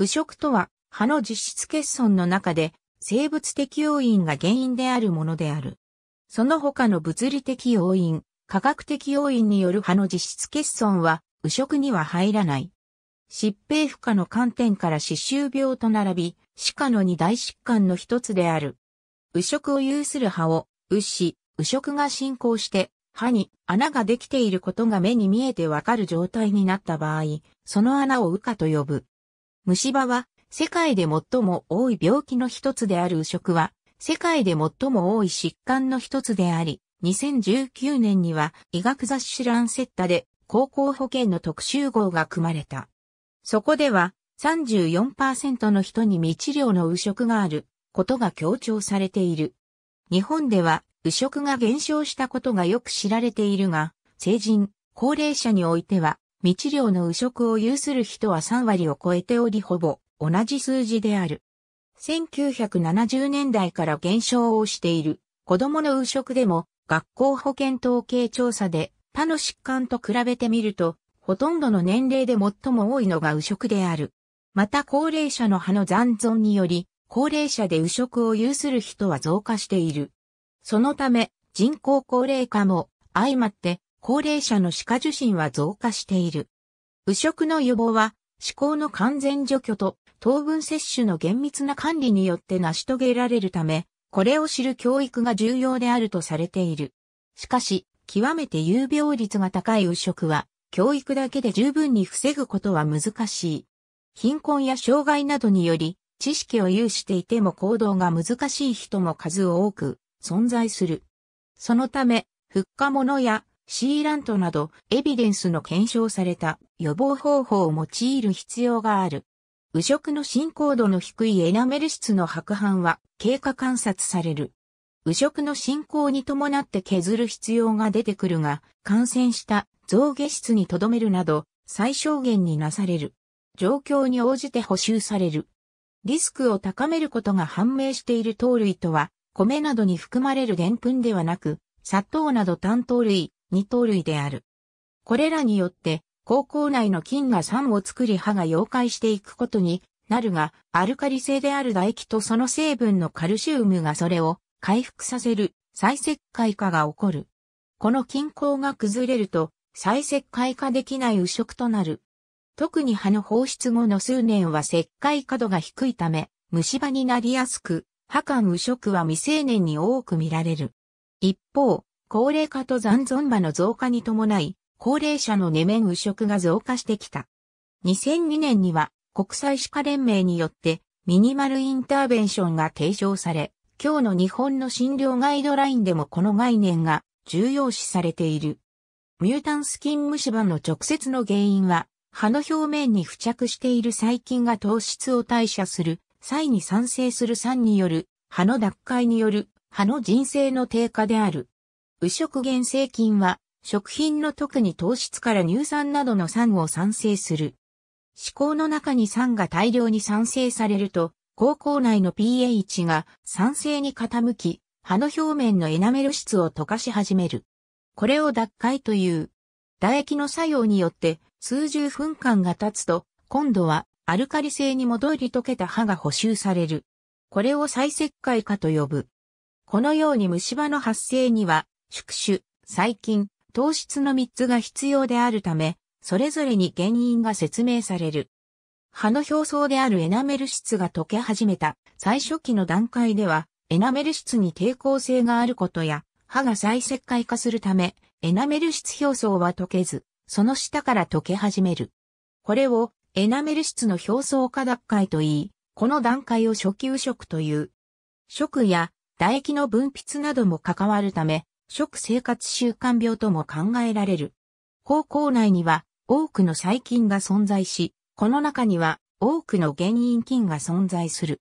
右食とは、歯の実質欠損の中で、生物的要因が原因であるものである。その他の物理的要因、科学的要因による歯の実質欠損は、右食には入らない。疾病負荷の観点から歯周病と並び、歯科の二大疾患の一つである。右食を有する歯を、右歯、右食が進行して、歯に穴ができていることが目に見えてわかる状態になった場合、その穴を羽化と呼ぶ。虫歯は世界で最も多い病気の一つである右食は世界で最も多い疾患の一つであり、2019年には医学雑誌ランセッタで高校保険の特集号が組まれた。そこでは34%の人に未治療の右食があることが強調されている。日本では右食が減少したことがよく知られているが、成人、高齢者においては未治療の右食を有する人は3割を超えておりほぼ同じ数字である。1970年代から減少をしている子供の右食でも学校保健統計調査で他の疾患と比べてみるとほとんどの年齢で最も多いのが右食である。また高齢者の歯の残存により高齢者で右食を有する人は増加している。そのため人口高齢化も相まって高齢者の歯科受診は増加している。右食の予防は、歯垢の完全除去と糖分摂取の厳密な管理によって成し遂げられるため、これを知る教育が重要であるとされている。しかし、極めて有病率が高い右食は、教育だけで十分に防ぐことは難しい。貧困や障害などにより、知識を有していても行動が難しい人も数多く存在する。そのため、復活物やシーラントなどエビデンスの検証された予防方法を用いる必要がある。右色の進行度の低いエナメル質の白斑は経過観察される。右色の進行に伴って削る必要が出てくるが、感染した増下質に留めるなど最小限になされる。状況に応じて補修される。リスクを高めることが判明している糖類とは、米などに含まれる澱粉ではなく、砂糖など単糖類、二刀類である。これらによって、高校内の菌が酸を作り歯が溶解していくことになるが、アルカリ性である唾液とその成分のカルシウムがそれを回復させる再石灰化が起こる。この均衡が崩れると再石灰化できない右食となる。特に歯の放出後の数年は石灰化度が低いため、虫歯になりやすく、歯間右食は未成年に多く見られる。一方、高齢化と残存場の増加に伴い、高齢者の根面右食が増加してきた。2002年には国際歯科連盟によってミニマルインターベンションが提唱され、今日の日本の診療ガイドラインでもこの概念が重要視されている。ミュータンス菌虫歯の直接の原因は、歯の表面に付着している細菌が糖質を代謝する際に賛成する酸による歯の脱解による歯の人生の低下である。右食原成菌は、食品の特に糖質から乳酸などの酸を産生する。思考の中に酸が大量に産生されると、口腔内の pH が酸性に傾き、歯の表面のエナメル質を溶かし始める。これを脱解という。唾液の作用によって数十分間が経つと、今度はアルカリ性に戻り溶けた歯が補修される。これを再石灰化と呼ぶ。このように虫歯の発生には宿主、細菌、糖質の3つが必要であるため、それぞれに原因が説明される。歯の表層であるエナメル質が溶け始めた最初期の段階では、エナメル質に抵抗性があることや、歯が再石灰化するため、エナメル質表層は溶けず、その下から溶け始める。これをエナメル質の表層化脱会といい、この段階を初級食という。食や唾液の分泌なども関わるため、食生活習慣病とも考えられる。高校内には多くの細菌が存在し、この中には多くの原因菌が存在する。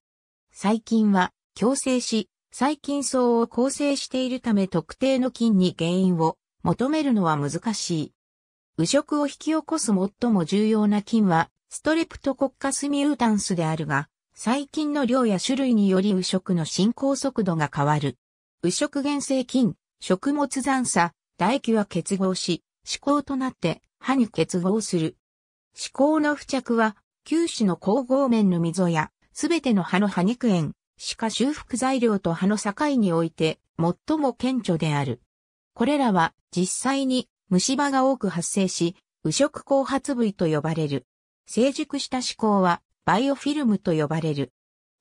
細菌は共生し、細菌層を構成しているため特定の菌に原因を求めるのは難しい。右食を引き起こす最も重要な菌はストレプトコッカスミュータンスであるが、細菌の量や種類により右食の進行速度が変わる。右食原性菌食物残渣、唾液は結合し、歯垢となって歯に結合する。歯垢の付着は、九歯の光合面の溝や、すべての歯の歯肉炎、歯科修復材料と歯の境において、最も顕著である。これらは、実際に虫歯が多く発生し、右色後発部位と呼ばれる。成熟した歯垢は、バイオフィルムと呼ばれる。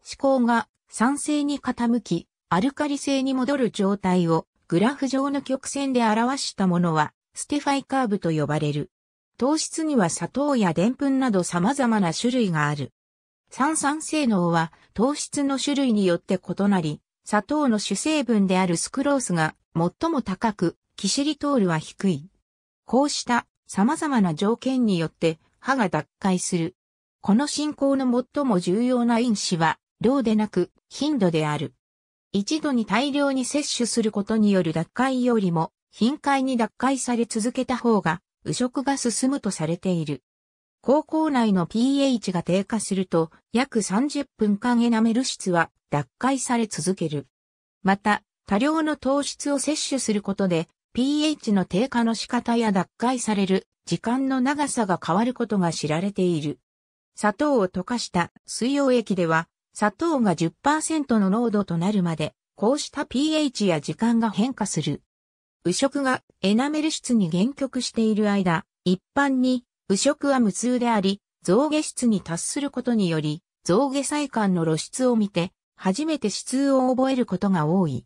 歯垢が酸性に傾き、アルカリ性に戻る状態をグラフ上の曲線で表したものは、ステファイカーブと呼ばれる。糖質には砂糖やプンなど様々な種類がある。酸酸性能は糖質の種類によって異なり、砂糖の主成分であるスクロースが最も高く、キシリトールは低い。こうした様々な条件によって歯が脱回する。この進行の最も重要な因子は量でなく頻度である。一度に大量に摂取することによる脱会よりも、頻回に脱会され続けた方が、右食が進むとされている。高校内の pH が低下すると、約30分間エナメル質は脱解され続ける。また、多量の糖質を摂取することで、pH の低下の仕方や脱解される時間の長さが変わることが知られている。砂糖を溶かした水溶液では、砂糖が10%の濃度となるまで、こうした pH や時間が変化する。右食がエナメル質に限局している間、一般に右食は無痛であり、増下質に達することにより、増下細管の露出を見て、初めて質を覚えることが多い。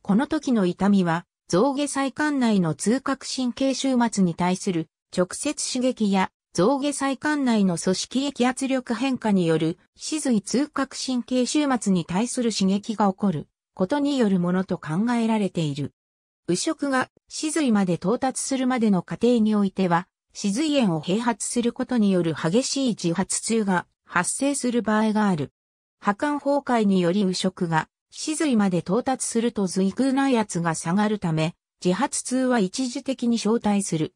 この時の痛みは、増下細管内の痛覚神経終末に対する直接刺激や象牙細管内の組織液圧力変化による、死髄痛覚神経終末に対する刺激が起こることによるものと考えられている。右食が死髄まで到達するまでの過程においては、死髄炎を併発することによる激しい自発痛が発生する場合がある。破管崩壊により右食が死髄まで到達すると髄空内圧が下がるため、自発痛は一時的に消退する。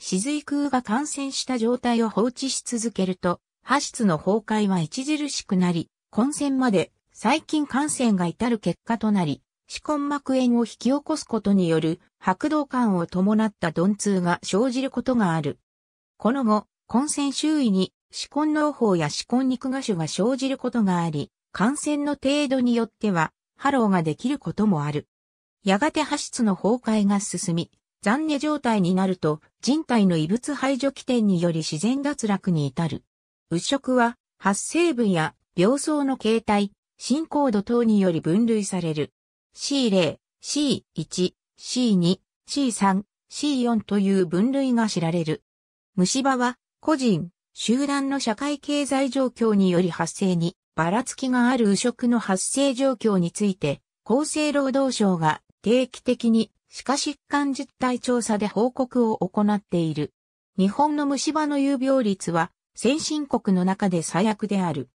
髄空が感染した状態を放置し続けると、破室の崩壊は著しくなり、混戦まで細菌感染が至る結果となり、歯根膜炎を引き起こすことによる白動感を伴った鈍痛が生じることがある。この後、混戦周囲に歯根農法や歯根肉芽腫が生じることがあり、感染の程度によっては、ハローができることもある。やがて破室の崩壊が進み、残念状態になると人体の異物排除起点により自然脱落に至る。物色は発生分や病巣の形態、進行度等により分類される。C0、C1、C2、C3、C4 という分類が知られる。虫歯は個人、集団の社会経済状況により発生にばらつきがある右食の発生状況について厚生労働省が定期的に歯科疾患実態調査で報告を行っている。日本の虫歯の有病率は先進国の中で最悪である。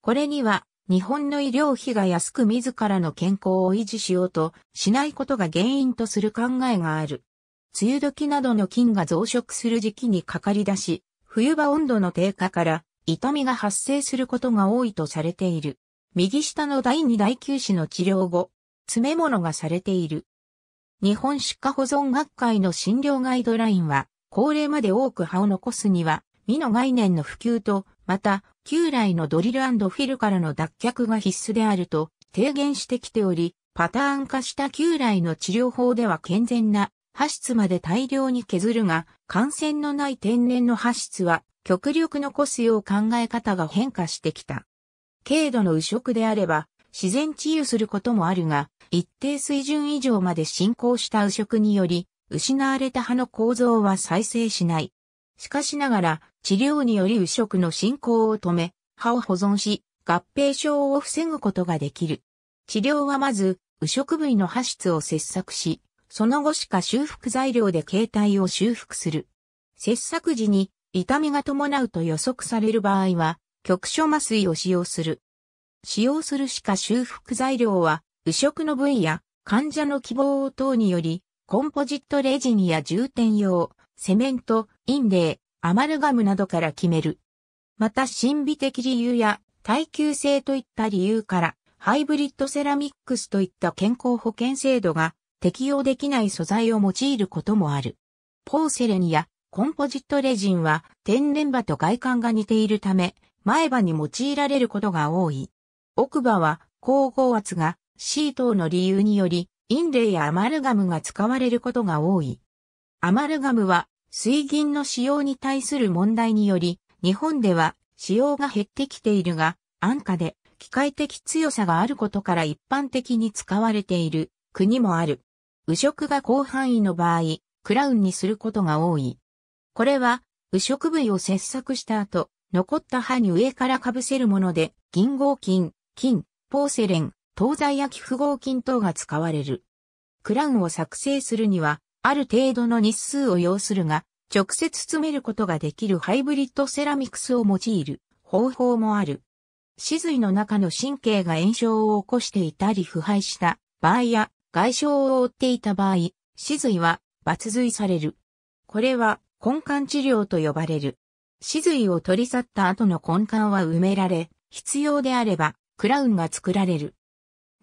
これには日本の医療費が安く自らの健康を維持しようとしないことが原因とする考えがある。梅雨時などの菌が増殖する時期にかかり出し、冬場温度の低下から痛みが発生することが多いとされている。右下の第2第9子の治療後、詰め物がされている。日本歯科保存学会の診療ガイドラインは、高齢まで多く歯を残すには、身の概念の普及と、また、旧来のドリルフィルからの脱却が必須であると提言してきており、パターン化した旧来の治療法では健全な歯質まで大量に削るが、感染のない天然の歯質は極力残すよう考え方が変化してきた。軽度の右食であれば、自然治癒することもあるが、一定水準以上まで進行した右食により、失われた葉の構造は再生しない。しかしながら、治療により右食の進行を止め、葉を保存し、合併症を防ぐことができる。治療はまず、右食部位の葉質を切削し、その後しか修復材料で形態を修復する。切削時に痛みが伴うと予測される場合は、局所麻酔を使用する。使用する歯科修復材料は、右食の部位や患者の希望等により、コンポジットレジンや充填用、セメント、インレイ、アマルガムなどから決める。また心理的理由や耐久性といった理由から、ハイブリッドセラミックスといった健康保険制度が適用できない素材を用いることもある。ポーセレンやコンポジットレジンは天然歯と外観が似ているため、前歯に用いられることが多い。奥歯は光合圧が C 等の理由により、インレイやアマルガムが使われることが多い。アマルガムは水銀の使用に対する問題により、日本では使用が減ってきているが、安価で機械的強さがあることから一般的に使われている国もある。右色が広範囲の場合、クラウンにすることが多い。これは、右色部位を切削した後、残った歯に上から被せるもので、銀合金、金、ポーセレン、東西焼符合金等が使われる。クラウンを作成するには、ある程度の日数を要するが、直接詰めることができるハイブリッドセラミクスを用いる方法もある。死髄の中の神経が炎症を起こしていたり腐敗した場合や外傷を負っていた場合、死髄は抜髄される。これは根幹治療と呼ばれる。死髄を取り去った後の根幹は埋められ、必要であればクラウンが作られる。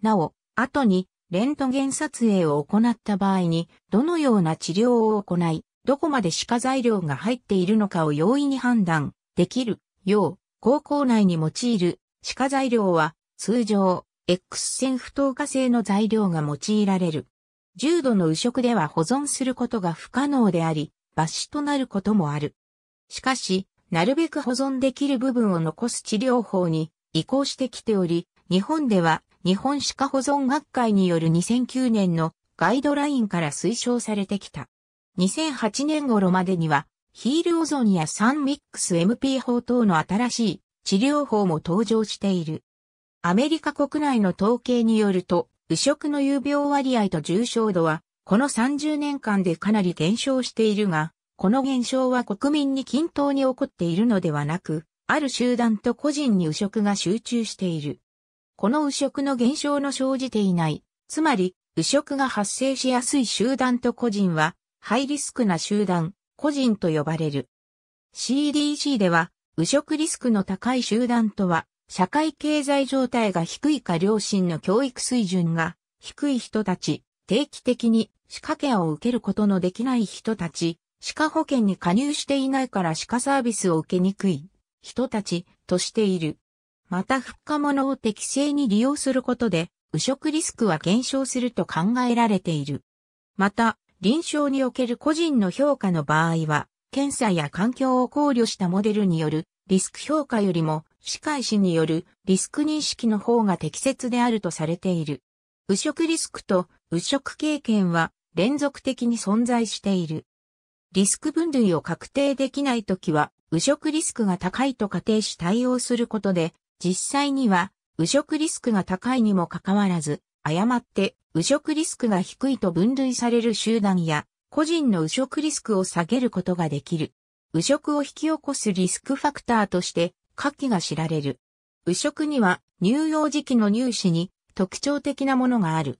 なお、後にレントゲン撮影を行った場合に、どのような治療を行い、どこまで歯科材料が入っているのかを容易に判断できるよう、高校内に用いる歯科材料は通常 X 線不透過性の材料が用いられる。重度の右食では保存することが不可能であり、抜歯となることもある。しかし、なるべく保存できる部分を残す治療法に移行してきており、日本では日本歯科保存学会による2009年のガイドラインから推奨されてきた。2008年頃までには、ヒールオゾンやサンミックス MP 法等の新しい治療法も登場している。アメリカ国内の統計によると、右食の有病割合と重症度は、この30年間でかなり減少しているが、この減少は国民に均等に起こっているのではなく、ある集団と個人に右食が集中している。この右職の現象の生じていない、つまり、右職が発生しやすい集団と個人は、ハイリスクな集団、個人と呼ばれる。CDC では、右食リスクの高い集団とは、社会経済状態が低いか両親の教育水準が低い人たち、定期的に歯科ケアを受けることのできない人たち、歯科保険に加入していないから歯科サービスを受けにくい人たちとしている。また復活物を適正に利用することで、右食リスクは減少すると考えられている。また、臨床における個人の評価の場合は、検査や環境を考慮したモデルによるリスク評価よりも、歯科医師によるリスク認識の方が適切であるとされている。右食リスクと右食経験は連続的に存在している。リスク分類を確定できないときは、右食リスクが高いと仮定し対応することで、実際には右食リスクが高いにもかかわらず、誤って右食リスクが低いと分類される集団や個人の右食リスクを下げることができる。右食を引き起こすリスクファクターとして下記が知られる。右食には乳幼児期の乳歯に特徴的なものがある。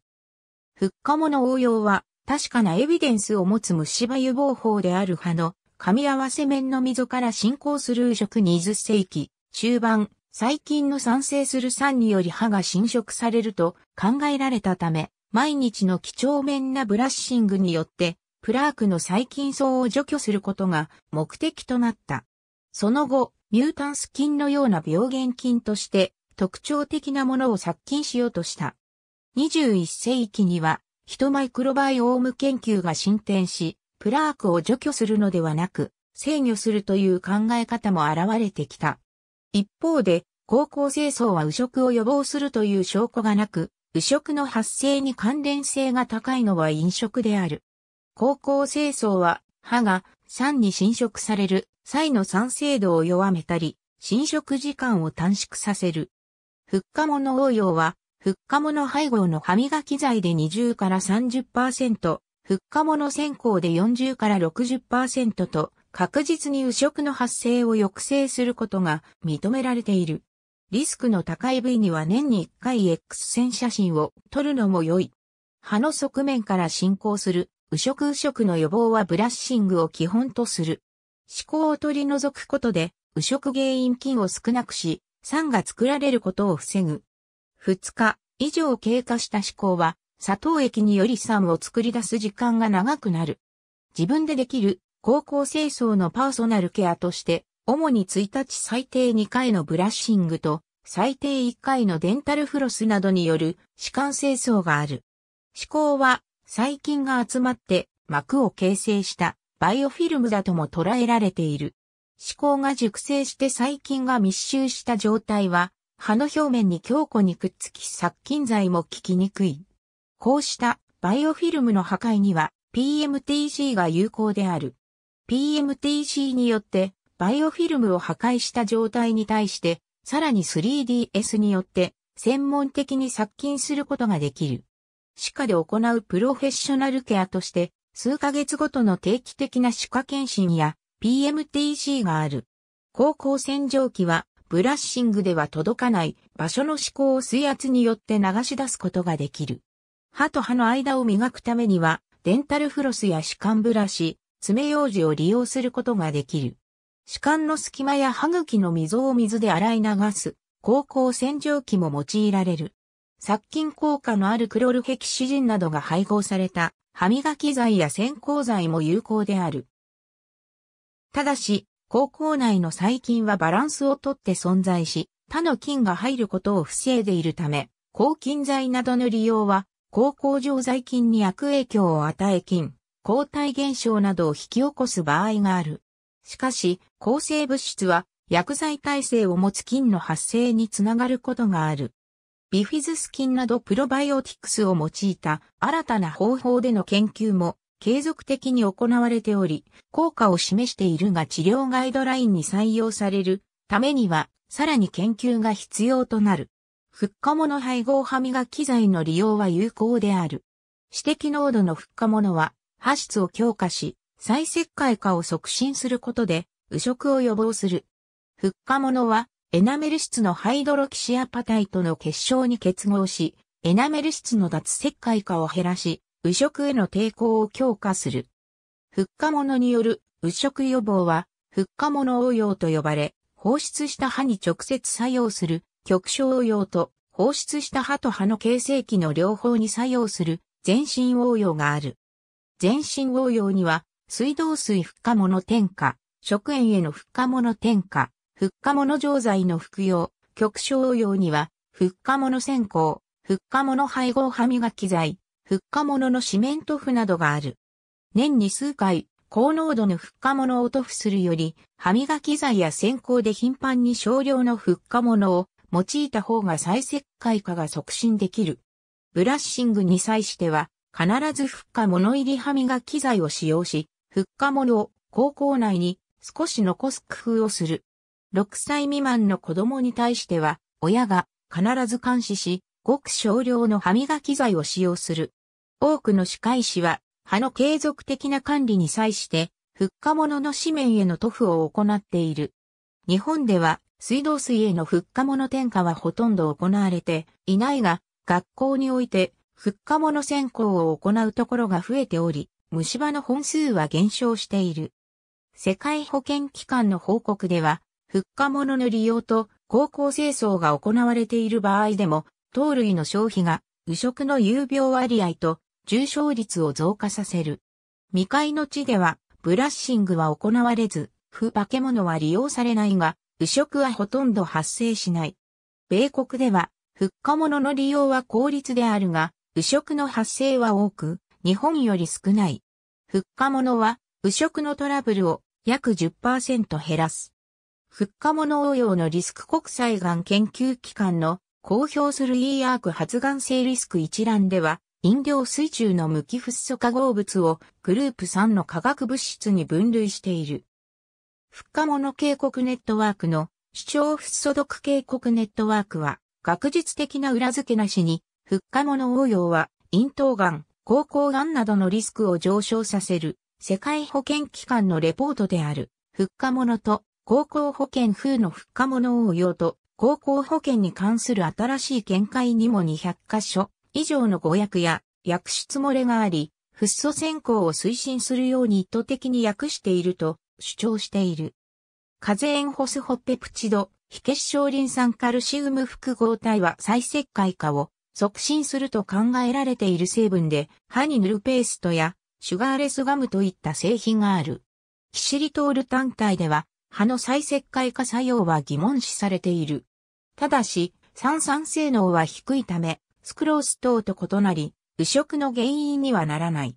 復化物応用は確かなエビデンスを持つ虫歯予防法である歯の噛み合わせ面の溝から進行する右食20世紀、終盤、細菌の産生する酸により歯が侵食されると考えられたため、毎日の几帳面なブラッシングによって、プラークの細菌層を除去することが目的となった。その後、ミュータンス菌のような病原菌として特徴的なものを殺菌しようとした。21世紀には、ヒトマイクロバイオーム研究が進展し、プラークを除去するのではなく、制御するという考え方も現れてきた。一方で、高校清掃は右食を予防するという証拠がなく、右食の発生に関連性が高いのは飲食である。高校清掃は、歯が酸に侵食される際の酸性度を弱めたり、侵食時間を短縮させる。フッ化物応用は、フッ化物配合の歯磨き剤で20から30%復価物先行で40から60%と確実に右食の発生を抑制することが認められている。リスクの高い部位には年に1回 X 線写真を撮るのも良い。歯の側面から進行する右食右食の予防はブラッシングを基本とする。思考を取り除くことで右食原因菌を少なくし、酸が作られることを防ぐ。2日以上経過した思考は砂糖液により酸を作り出す時間が長くなる。自分でできる高校清掃のパーソナルケアとして、主に1日最低2回のブラッシングと最低1回のデンタルフロスなどによる歯間清掃がある。歯垢は細菌が集まって膜を形成したバイオフィルムだとも捉えられている。歯垢が熟成して細菌が密集した状態は、歯の表面に強固にくっつき殺菌剤も効きにくい。こうしたバイオフィルムの破壊には PMTC が有効である。PMTC によってバイオフィルムを破壊した状態に対して、さらに 3DS によって専門的に殺菌することができる。歯科で行うプロフェッショナルケアとして、数ヶ月ごとの定期的な歯科検診や PMTC がある。高校洗浄機はブラッシングでは届かない場所の思考を水圧によって流し出すことができる。歯と歯の間を磨くためには、デンタルフロスや歯間ブラシ、爪楊枝を利用することができる。歯間の隙間や歯茎の溝を水で洗い流す、高校洗浄機も用いられる。殺菌効果のあるクロルヘキシジンなどが配合された歯磨き剤や洗口剤も有効である。ただし、口腔内の細菌はバランスをとって存在し、他の菌が入ることを防いでいるため、抗菌剤などの利用は高校常在菌に悪影響を与え菌、抗体現象などを引き起こす場合がある。しかし、抗生物質は薬剤耐性を持つ菌の発生につながることがある。ビフィズス菌などプロバイオティクスを用いた新たな方法での研究も継続的に行われており、効果を示しているが治療ガイドラインに採用されるためにはさらに研究が必要となる。復化物配合歯磨き剤の利用は有効である。指摘濃度の復化物は、歯質を強化し、再石灰化を促進することで、腐食を予防する。復化物は、エナメル質のハイドロキシアパタイトの結晶に結合し、エナメル質の脱石灰化を減らし、腐食への抵抗を強化する。復化物による腐食予防は、復化物応用と呼ばれ、放出した歯に直接作用する極小用と放出した歯と歯の形成器の両方に作用する全身応用がある。全身応用には水道水復化物添加、食塩への復化物添加、復化物錠剤の服用、極小応用には復化物線香、復化物配合歯磨き剤、復化物のシメント布などがある。年に数回、高濃度の復化物を塗布するより、歯磨き剤や線香で頻繁に少量の復化物を用いた方が再石灰化が促進できる。ブラッシングに際しては、必ず復化物入り歯磨き剤を使用し、復化物を高校内に少し残す工夫をする。6歳未満の子供に対しては、親が必ず監視し、ごく少量の歯磨き剤を使用する。多くの歯科医師は、歯の継続的な管理に際して、復化物の紙面への塗布を行っている。日本では、水道水への復化物添加はほとんど行われていないが、学校において復化物専攻を行うところが増えており、虫歯の本数は減少している。世界保健機関の報告では、復化物の利用と高校清掃が行われている場合でも、糖類の消費が、右食の有病割合と重症率を増加させる。未開の地では、ブラッシングは行われず、不化け物は利用されないが、腐食はほとんど発生しない。米国では、復化物の利用は効率であるが、腐食の発生は多く、日本より少ない。復化物は、腐食のトラブルを約10%減らす。復化物応用のリスク国際がん研究機関の公表する e アーク発がん性リスク一覧では、飲料水中の無機フッ素化合物をグループ3の化学物質に分類している。復活物警告ネットワークの主張不素読警告ネットワークは、学術的な裏付けなしに、復活物。応用は、咽頭がん、口腔がんなどのリスクを上昇させる、世界保健機関のレポートである、復活物と、高校保険風の復活物。応用と、高校保険に関する新しい見解にも200箇所以上の誤訳や薬質漏れがあり、フッ素選考を推進するように意図的に訳していると主張している。カゼエンホスホペプチド、非結晶リン酸カルシウム複合体は再石灰化を促進すると考えられている成分で、歯に塗るペーストやシュガーレスガムといった製品がある。キシリトール単体では、歯の再石灰化作用は疑問視されている。ただし、酸酸性能は低いため、スクロース等と異なり、腐食の原因にはならない。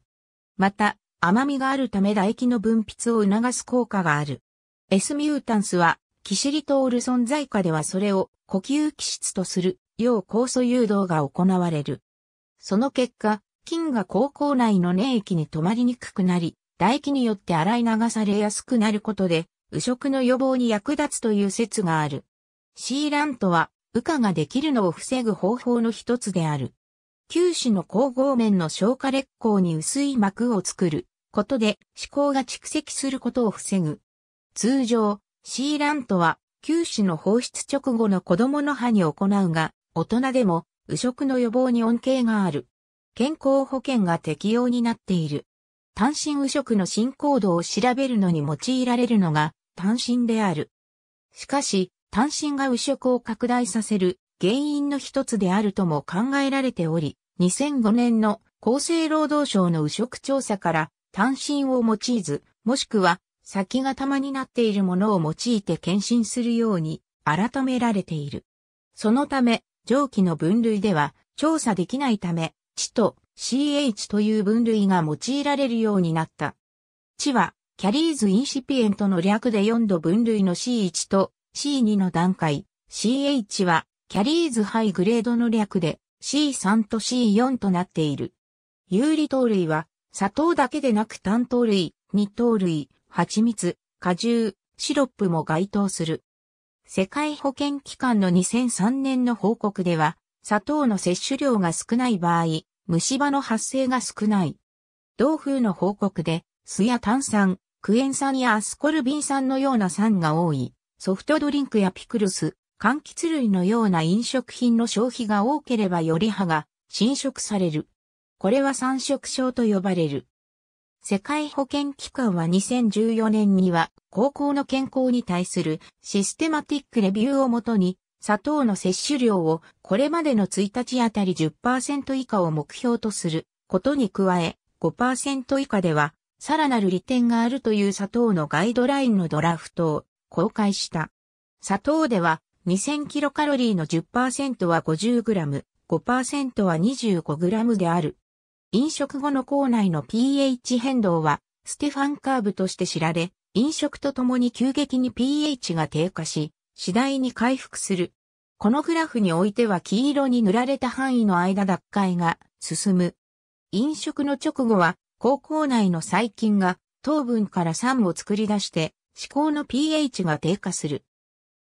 また、甘みがあるため唾液の分泌を促す効果がある。S ミュータンスは、キシリトール存在下ではそれを呼吸気質とする、要酵素誘導が行われる。その結果、菌が口腔内の粘液に止まりにくくなり、唾液によって洗い流されやすくなることで、右食の予防に役立つという説がある。シーラントは、羽化ができるのを防ぐ方法の一つである。九種の光合面の消化劣行に薄い膜を作る、ことで思考が蓄積することを防ぐ。通常、C ラントは、九種の放出直後の子供の歯に行うが、大人でも、右食の予防に恩恵がある。健康保険が適用になっている。単身右食の進行度を調べるのに用いられるのが、単身である。しかし、単身が右食を拡大させる原因の一つであるとも考えられており、2005年の厚生労働省の右食調査から単身を用いず、もしくは先が玉になっているものを用いて検診するように改められている。そのため、蒸気の分類では調査できないため、地と CH という分類が用いられるようになった。地は、キャリーズ・インシピエントの略で4度分類の C1 と C2 の段階、CH は、キャリーズ・ハイグレードの略で C3 と C4 となっている。有利等類は砂糖だけでなく単糖類、二糖類、蜂蜜、果汁、シロップも該当する。世界保健機関の2003年の報告では、砂糖の摂取量が少ない場合、虫歯の発生が少ない。同風の報告で、酢や炭酸、クエン酸やアスコルビン酸のような酸が多い、ソフトドリンクやピクルス、柑橘類のような飲食品の消費が多ければより歯が侵食される。これは三色症と呼ばれる。世界保健機関は2014年には高校の健康に対するシステマティックレビューをもとに砂糖の摂取量をこれまでの1日あたり10%以下を目標とすることに加え5%以下ではさらなる利点があるという砂糖のガイドラインのドラフトを公開した。砂糖では 2000kcal の10%は 50g、5%は 25g である飲食後の口内の pH 変動は、ステファンカーブとして知られ、飲食とともに急激に pH が低下し、次第に回復する。このグラフにおいては黄色に塗られた範囲の間脱解が進む。飲食の直後は、口腔内の細菌が糖分から酸を作り出して、思考の pH が低下する。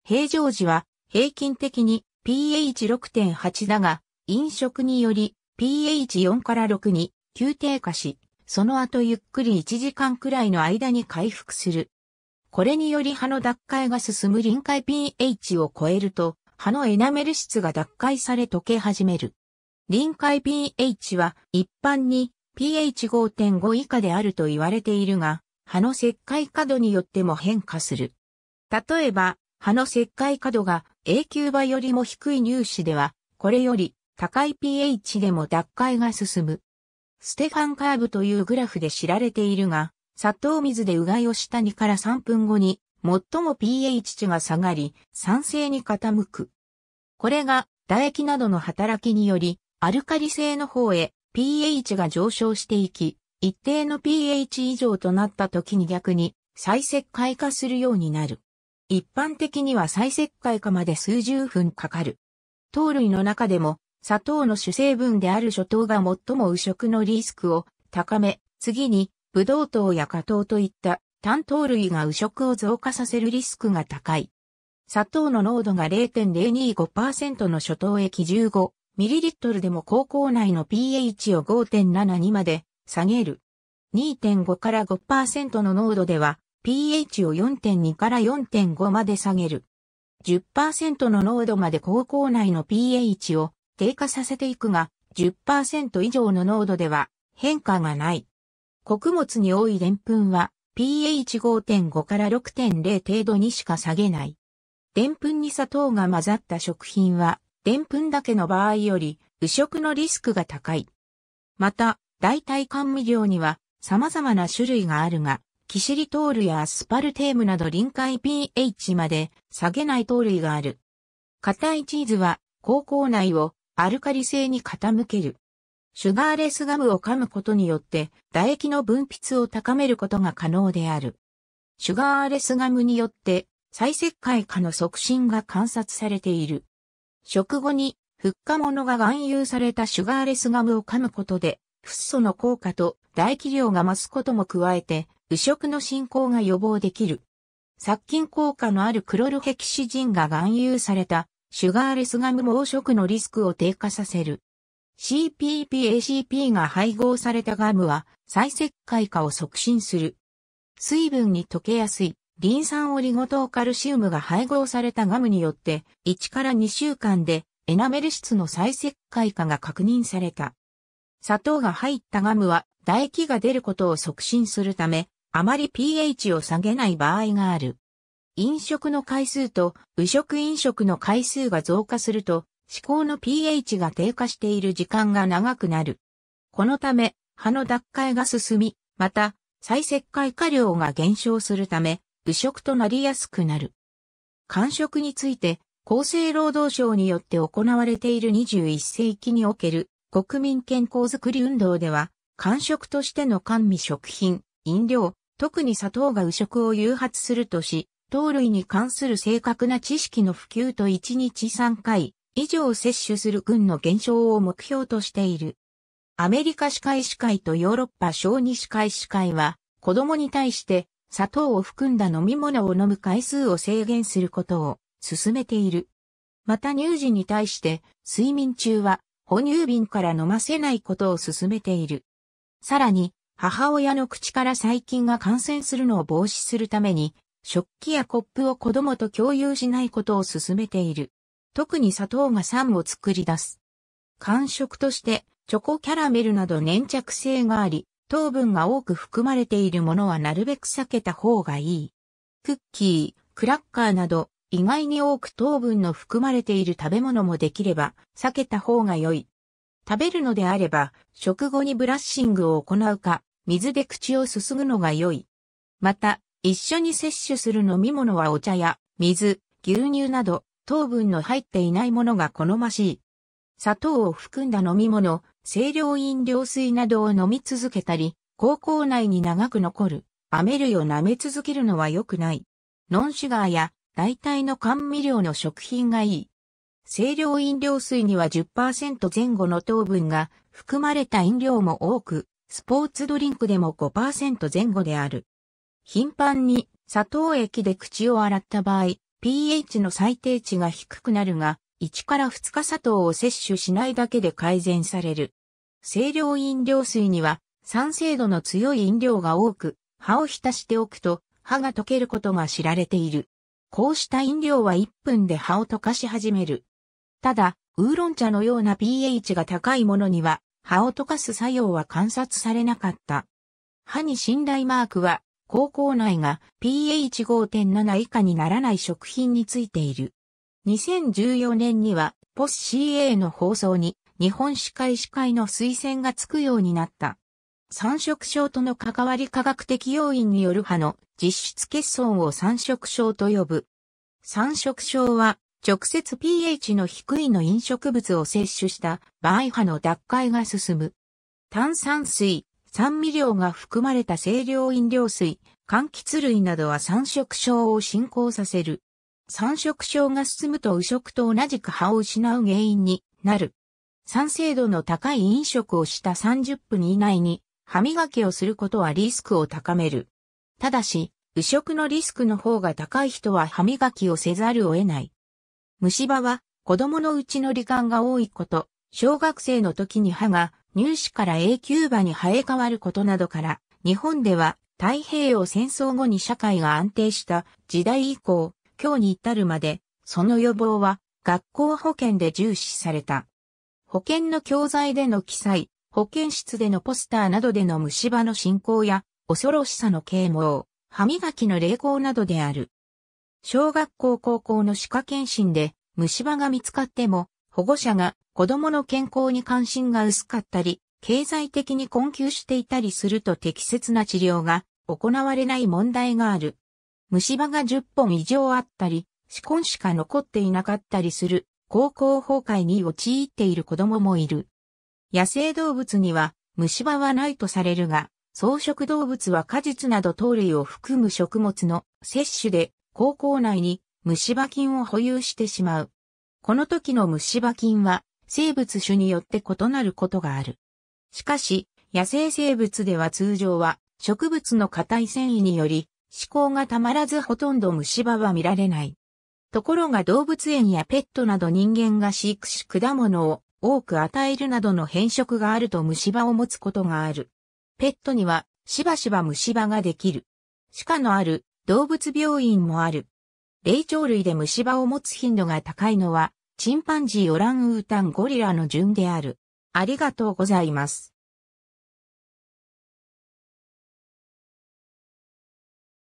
平常時は平均的に pH6.8 だが、飲食により pH4 から6に急低下し、その後ゆっくり1時間くらいの間に回復する。これにより歯の脱解が進む臨界 pH を超えると、歯のエナメル質が脱解され溶け始める。臨界 pH は一般に pH5.5 以下であると言われているが、歯の石灰過度によっても変化する。例えば、歯の石灰過度が A 級場よりも低い乳歯では、これより高い pH でも脱解が進む。ステファンカーブというグラフで知られているが、砂糖水でうがいをした2から3分後に、最も pH 値が下がり、酸性に傾く。これが、唾液などの働きにより、アルカリ性の方へ pH が上昇していき、一定の pH 以上となった時に逆に再石灰化するようになる。一般的には再石灰化まで数十分かかる。糖類の中でも砂糖の主成分である諸糖が最も右食のリスクを高め、次に、ブドウ糖や果糖といった単糖類が右食を増加させるリスクが高い。砂糖の濃度が0.025%の諸糖液 15ml でも高校内の pH を5.72まで下げる。2.5から5%の濃度では pH を4.2から4.5まで下げる。10%の濃度まで高校内の pH を低下させていくが、10%以上の濃度では変化がない。穀物に多い澱粉は pH5.5 から6.0程度にしか下げない。澱粉に砂糖が混ざった食品は、澱粉だけの場合より、腐食のリスクが高い。また、代替甘味料には様々な種類があるが、キシリトールやアスパルテームなど臨界 pH まで下げない糖類がある。硬いチーズは、高校内をアルカリ性に傾ける。シュガーレスガムを噛むことによって唾液の分泌を高めることが可能である。シュガーレスガムによって再石灰化の促進が観察されている。食後に復化物が含有されたシュガーレスガムを噛むことで、フッ素の効果と唾液量が増すことも加えて、右食の進行が予防できる。殺菌効果のあるクロルヘキシジンが含有されたシュガーレスガムも黄色のリスクを低下させる。CPPACP が配合されたガムは再石灰化を促進する。水分に溶けやすいリン酸オリゴ糖カルシウムが配合されたガムによって1から2週間でエナメル質の再石灰化が確認された。砂糖が入ったガムは唾液が出ることを促進するため、あまり pH を下げない場合がある。飲食の回数と右食飲食の回数が増加すると、思考の pH が低下している時間が長くなる。このため、歯の脱解が進み、また、再石灰化量が減少するため、右食となりやすくなる。間食について、厚生労働省によって行われている21世紀における国民健康づくり運動では、間食としての甘味食品、飲料、特に砂糖が右食を誘発するとし、糖類に関する正確な知識の普及と1日3回以上摂取する群の減少を目標としている。アメリカ歯科医師会とヨーロッパ小児歯科医師会は子供に対して砂糖を含んだ飲み物を飲む回数を制限することを進めている。また乳児に対して睡眠中は哺乳瓶から飲ませないことを進めている。さらに母親の口から細菌が感染するのを防止するために食器やコップを子供と共有しないことを勧めている。特に砂糖が酸を作り出す。感触としてチョコキャラメルなど粘着性があり、糖分が多く含まれているものはなるべく避けた方がいい。クッキー、クラッカーなど意外に多く糖分の含まれている食べ物もできれば避けた方が良い。食べるのであれば食後にブラッシングを行うか水で口をすすぐのが良い。また一緒に摂取する飲み物はお茶や水、牛乳など糖分の入っていないものが好ましい。砂糖を含んだ飲み物、清涼飲料水などを飲み続けたり、高校内に長く残る、メ類を舐め続けるのは良くない。ノンシュガーや代替の甘味料の食品がいい。清涼飲料水には10%前後の糖分が含まれた飲料も多く、スポーツドリンクでも5%前後である。頻繁に砂糖液で口を洗った場合、pH の最低値が低くなるが、1から2日砂糖を摂取しないだけで改善される。清涼飲料水には酸性度の強い飲料が多く、歯を浸しておくと歯が溶けることが知られている。こうした飲料は1分で歯を溶かし始める。ただ、ウーロン茶のような pH が高いものには、歯を溶かす作用は観察されなかった。歯に信頼マークは高校内が pH5.7 以下にならない食品についている。2014年には、ポス CA の放送に日本歯科医師会の推薦がつくようになった。三色症との関わり科学的要因による歯の実質欠損を三色症と呼ぶ。三色症は直接 pH の低いの飲食物を摂取した場合歯の脱解が進む。炭酸水、酸味料が含まれた清涼飲料水、柑橘類などは酸色症を進行させる。酸色症が進むと右食と同じく歯を失う原因になる。酸性度の高い飲食をした30分以内に歯磨きをすることはリスクを高める。ただし、右食のリスクの方が高い人は歯磨きをせざるを得ない。虫歯は子供のうちの罹患が多いこと、小学生の時に歯が入試から永久場に生え変わることなどから、日本では太平洋戦争後に社会が安定した時代以降、今日に至るまで、その予防は学校保険で重視された。保険の教材での記載、保健室でのポスターなどでの虫歯の進行や、恐ろしさの啓蒙、歯磨きの励行などである。小学校高校の歯科検診で虫歯が見つかっても、保護者が子供の健康に関心が薄かったり、経済的に困窮していたりすると適切な治療が行われない問題がある。虫歯が10本以上あったり、歯根しか残っていなかったりする、高校崩壊に陥っている子供もいる。野生動物には虫歯はないとされるが、草食動物は果実など糖類を含む食物の摂取で、高校内に虫歯菌を保有してしまう。この時の虫歯菌は生物種によって異なることがある。しかし、野生生物では通常は植物の硬い繊維により、思考がたまらずほとんど虫歯は見られない。ところが動物園やペットなど人間が飼育し果物を多く与えるなどの変色があると虫歯を持つことがある。ペットにはしばしば虫歯ができる。歯科のある動物病院もある。霊長類で虫歯を持つ頻度が高いのはチンパンジーオランウータンゴリラの順である。ありがとうございます。